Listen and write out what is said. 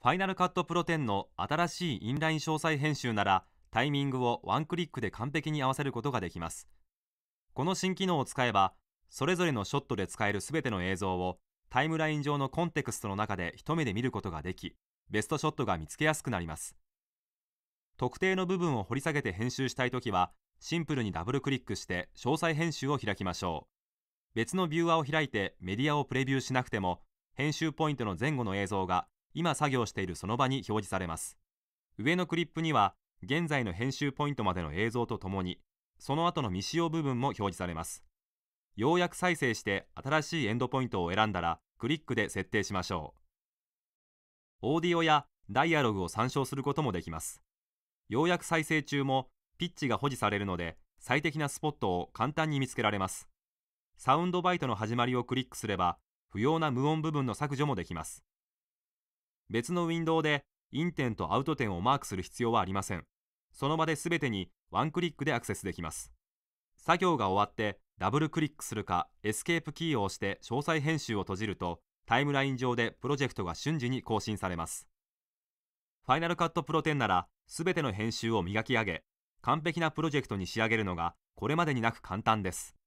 ファイナルカットプロ10の新しいインライン詳細編集なら、タイミングをワンクリックで完璧に合わせることができます。この新機能を使えば、それぞれのショットで使える全ての映像をタイムライン上のコンテクストの中で一目で見ることができ、ベストショットが見つけやすくなります。特定の部分を掘り下げて編集したいときは、シンプルにダブルクリックして詳細編集を開きましょう。別のビューアを開いてメディアをプレビューしなくても、編集ポイントの前後の映像が今作業しているその場に表示されます。上のクリップには、現在の編集ポイントまでの映像とともに、その後の未使用部分も表示されます。ようやく再生して新しいエンドポイントを選んだら、クリックで設定しましょう。オーディオやダイアログを参照することもできます。ようやく再生中も、ピッチが保持されるので、最適なスポットを簡単に見つけられます。サウンドバイトの始まりをクリックすれば、不要な無音部分の削除もできます。別のウィンドウでインテンとアウト点をマークする必要はありません。その場で全てにワンクリックでアクセスできます。作業が終わってダブルクリックするかエスケープキーを押して詳細編集を閉じるとタイムライン上でプロジェクトが瞬時に更新されます。ファイナルカットプロ10なら全ての編集を磨き上げ完璧なプロジェクトに仕上げるのがこれまでになく簡単です。